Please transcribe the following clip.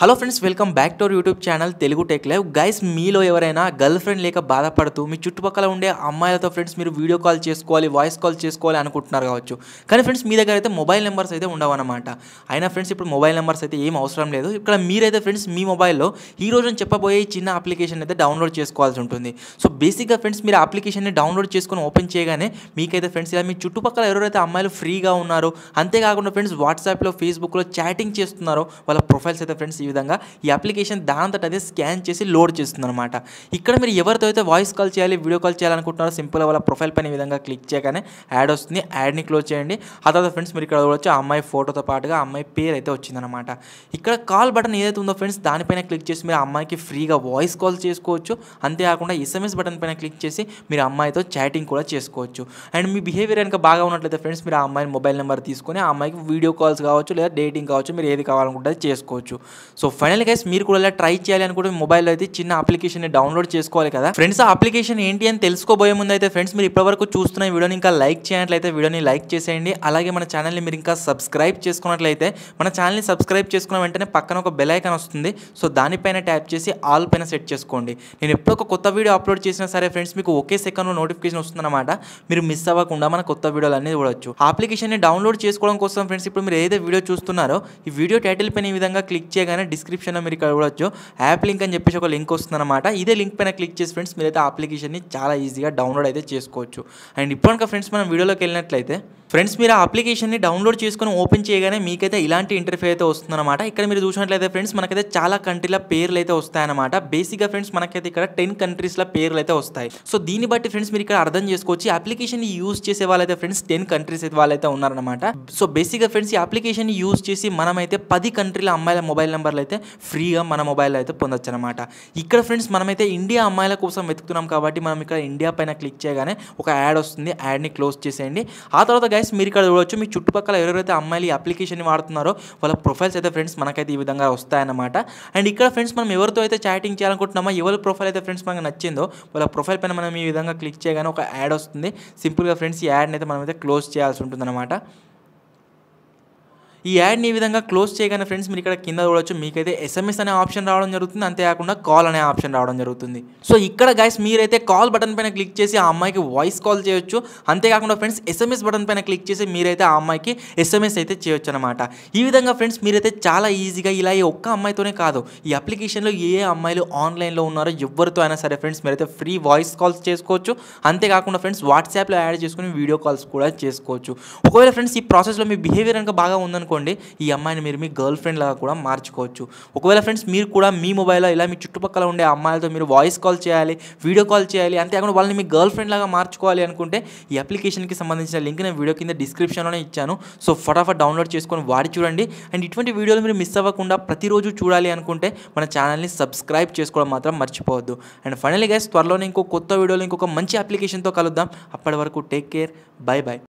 hello friends welcome back to our YouTube channel Telugu tech live guys మీలో ఎవరైనా girl friend లేక బాధపడుతూ మీ చుట్టుపక్కల ఉండే అమ్మాయిలతో ఫ్రెండ్స్ మీరు వీడియో కాల్ చేసుకోవాలి వాయిస్ కాల్ చేసుకోవాలి అనుకుంటున్నారు కావచ్చు కానీ ఫ్రెండ్స్ మీ దగ్గర అయితే మొబైల్ నెంబర్స్ అయితే ఉండవన్నమాట అయినా ఫ్రెండ్స్ ఇప్పుడు మొబైల్ నెంబర్స్ అయితే ఏం అవసరం లేదు ఇక్కడ మీరైతే ఫ్రెండ్స్ మీ మొబైల్లో ఈ రోజున చెప్పబోయే చిన్న అప్లికేషన్ అయితే డౌన్లోడ్ చేసుకోవాల్సి ఉంటుంది సో బేసిక్గా ఫ్రెండ్స్ మీరు అప్లికేషన్ని డౌన్లోడ్ చేసుకొని ఓపెన్ చేయగానే మీకైతే ఫ్రెండ్స్ ఇలా మీ చుట్టుపక్కల ఎవరైతే అమ్మాయిలు ఫ్రీగా ఉన్నారో అంతేకాకుండా ఫ్రెండ్స్ వాట్సాప్లో ఫేస్బుక్లో చాటింగ్ చేస్తున్నారో వాళ్ళ ప్రొఫైల్స్ అయితే ఫ్రెండ్స్ విధంగా ఈ అప్లికేషన్ దాంతట అదే స్కాన్ చేసి లోడ్ చేస్తుంది అనమాట ఇక్కడ మీరు ఎవరితో అయితే వాయిస్ కాల్ చేయాలి వీడియో కాల్ చేయాలనుకుంటున్నారో సింపుల్ వాళ్ళ ప్రొఫైల్ పైన విధంగా క్లిక్ చేయగానే యాడ్ వస్తుంది యాడ్ని క్లోజ్ చేయండి ఆ తర్వాత ఫ్రెండ్స్ మీరు ఇక్కడ చూడవచ్చు అమ్మాయి ఫోటోతో పాటుగా అమ్మాయి పేరు అయితే వచ్చిందనమాట ఇక్కడ కాల్ బటన్ ఏదైతే ఉందో ఫ్రెండ్స్ దానిపైన క్లిక్ చేసి మీరు అమ్మాయికి ఫ్రీగా వాయిస్ కాల్ చేసుకోవచ్చు అంతేకాకుండా ఎస్ఎంఎస్ బటన్ పైన క్లిక్ చేసి మీరు అమ్మాయితో చాటింగ్ కూడా చేసుకోవచ్చు అండ్ మీ బిహేవియర్ కనుక బాగా ఉన్నట్లయితే ఫ్రెండ్స్ మీరు ఆ అమ్మాయిని మొబైల్ నెంబర్ తీసుకొని ఆ అమ్మాయికి వీడియో కాల్స్ కావచ్చు లేదా డేటింగ్ కావచ్చు మీరు ఏది కావాలనుకుంటే చేసుకోవచ్చు సో ఫైనల్ గైస్ మీరు కూడా ఇలా ట్రై చేయాలి అనుకుంటే మొబైల్లో అయితే చిన్న అప్లికేషన్ డౌన్లోడ్ చేసుకోవాలి కదా ఫ్రెండ్స్ ఆ అప్లికేషన్ ఏంటి అని తెలుసుకోబోయే ముందు అయితే ఫ్రెండ్స్ మీరు ఇప్పటివరకు చూస్తున్న వీడియోని ఇంకా లైక్ చేయనట్లయితే వీడియోని లైక్ చేసేయండి అలాగే మన ఛానల్ని మీరు ఇంకా సబ్స్క్రైబ్ చేసుకున్నట్లయితే మన ఛానల్ని సబ్స్క్రైబ్ చేసుకున్న వెంటనే పక్కన ఒక బెల్ ఐకాన్ వస్తుంది సో దానిపైన ట్యాప్ చేసి ఆల్ పైన సెట్ చేసుకోండి నేను ఎప్పుడు ఒక కొత్త వీడియో అప్లోడ్ చేసినా సరే ఫ్రెండ్స్ మీకు ఒకే సెకండ్లో నోటిఫికేషన్ వస్తుందన్నమాట మీరు మిస్ అవ్వకుండా మన కొత్త వీడియోలు అనేది చూడొచ్చు అప్లికేషన్ని డౌన్లోడ్ చేసుకోవడం కోసం ఫ్రెండ్స్ ఇప్పుడు మీరు ఏదైతే వీడియో చూస్తున్నారో ఈ వీడియో టైటిల్ పైన ఈ విధంగా క్లిక్ చేయగానే డిస్క్రిప్షన్లో మీరు ఇక్కడ చూడొచ్చు యాప్ లింక్ అని చెప్పేసి ఒక లింక్ వస్తుందన్నమాట ఇదే లింక్ పైన క్లిక్ చేసి ఫ్రెండ్స్ మీరైతే అప్లికేషన్ని చాలా ఈజీగా డౌన్లోడ్ అయితే చేసుకోవచ్చు అండ్ ఇప్పటిక ఫ్రెండ్స్ మనం వీడియోలోకి వెళ్ళినట్లయితే ఫ్రెండ్స్ మీరు ఆ అప్లికేషన్ని డౌన్లోడ్ చేసుకొని ఓపెన్ చేయగానే మీకైతే ఇలాంటి ఇంటర్ఫేర్ అయితే వస్తుందన్నమాట ఇక్కడ మీరు చూసినట్లయితే ఫ్రెండ్స్ మనకైతే చాలా కంట్రీల పేర్లు అయితే వస్తాయన్నమాట బేసిక్గా ఫ్రెండ్స్ మనకైతే ఇక్కడ టెన్ కంట్రీస్ల పేర్లు అయితే వస్తాయి సో దీన్ని బట్టి ఫ్రెండ్స్ మీరు ఇక్కడ అర్థం చేసుకోవచ్చు అప్లికేషన్ యూస్ చేసే వాళ్ళైతే ఫ్రెండ్స్ టెన్ కంట్రీస్ అయితే వాళ్ళైతే ఉన్నారనమాట సో బేసిక్గా ఫ్రెండ్స్ ఈ అప్లికేషన్ యూస్ చేసి మనమైతే పది కంట్రీల అమ్మాయిల మొబైల్ నెంబర్లు అయితే ఫ్రీగా మన మొబైల్ అయితే పొందొచ్చు అనమాట ఇక్కడ ఫ్రెండ్స్ మనమైతే ఇండియా అమ్మాయిల కోసం వెతుకుతున్నాం కాబట్టి మనం ఇక్కడ ఇండియా పైన క్లిక్ చేయగానే ఒక యాడ్ వస్తుంది యాడ్ని క్లోజ్ చేసేయండి ఆ తర్వాత గైస్ మీరు ఇక్కడ చూడవచ్చు మీ చుట్టుపక్కల ఎవరెవరైతే అమ్మాయిలు ఈ అప్లికేషన్ వాడుతున్నారో వాళ్ళ ప్రొఫైల్స్ అయితే ఫ్రెండ్స్ మనకైతే ఈ విధంగా వస్తాయన్నమాట అండ్ ఇక్కడ ఫ్రెండ్స్ మనం ఎవరితో అయితే చాటింగ్ చేయాలనుకుంటున్నామో ఎవరి ప్రొఫైల్ అయితే ఫ్రెండ్స్ మనకు నచ్చిందో వాళ్ళ ప్రొఫైల్ పైన మనం ఈ విధంగా క్లిక్ చేయగానే ఒక యాడ్ వస్తుంది సింపుల్గా ఫ్రెండ్స్ ఈ యాడ్ని అయితే మనం అయితే క్లోజ్ చేయాల్సి ఉంటుంది అనమాట ఈ యాడ్ని ఈ విధంగా క్లోజ్ చేయగానే ఫ్రెండ్స్ మీరు ఇక్కడ కింద చూడొచ్చు మీకైతే ఎస్ఎంఎస్ అనే ఆప్షన్ రావడం జరుగుతుంది అంతేకాకుండా కాల్ అనే ఆప్షన్ రావడం జరుగుతుంది సో ఇక్కడ గైస్ మీరైతే కాల్ బటన్ పైన క్లిక్ చేసి ఆ అమ్మాయికి వాయిస్ కాల్ చేయొచ్చు అంతేకాకుండా ఫ్రెండ్స్ ఎస్ఎంఎస్ బటన్ పైన క్లిక్ చేసి మీరైతే ఆ అమ్మాయికి ఎస్ఎంఎస్ అయితే చేయొచ్చు అనమాట ఈ విధంగా ఫ్రెండ్స్ మీరైతే చాలా ఈజీగా ఇలా ఈ ఒక్క అమ్మాయితోనే కాదు ఈ అప్లికేషన్లో ఏ అమ్మాయిలు ఆన్లైన్లో ఉన్నారో ఎవరితో అయినా సరే ఫ్రెండ్స్ మీరైతే ఫ్రీ వాయిస్ కాల్స్ చేసుకోవచ్చు అంతేకాకుండా ఫ్రెండ్స్ వాట్సాప్లో యాడ్ చేసుకుని వీడియో కాల్స్ కూడా చేసుకోవచ్చు ఒకవేళ ఫ్రెండ్స్ ఈ ప్రాసెస్లో మీ బిహేవియర్ కనుక బాగా ఉందని మార్చుకోండి ఈ అమ్మాయిని మీరు మీ గర్ల్ ఫ్రెండ్ లాగా కూడా మార్చుకోవచ్చు ఒకవేళ ఫ్రెండ్స్ మీరు కూడా మీ మొబైల్లో ఇలా మీ చుట్టుపక్కల ఉండే అమ్మాయిలతో మీరు వాయిస్ కాల్ చేయాలి వీడియో కాల్ చేయాలి అంతేకాకుండా వాళ్ళని మీ గర్ల్ ఫ్రెండ్ లాగా మార్చుకోవాలి అనుకుంటే ఈ అప్లికేషన్కి సంబంధించిన లింక్ నేను వీడియో కింద డిస్క్రిప్షన్లోనే ఇచ్చాను సో ఫటాఫట్ డౌన్లోడ్ చేసుకొని వాడి చూడండి అండ్ ఇటువంటి వీడియోలు మీరు మిస్ అవ్వకుండా ప్రతిరోజు చూడాలి అనుకుంటే మన ఛానల్ని సబ్స్క్రైబ్ చేసుకోవడం మాత్రం మర్చిపోవద్దు అండ్ ఫైనల్గా గైస్ త్వరలోనే ఇంకో కొత్త వీడియోలో ఇంకొక మంచి అప్లికేషన్తో కలుద్దాం అప్పటి వరకు టేక్ కేర్ బై బాయ్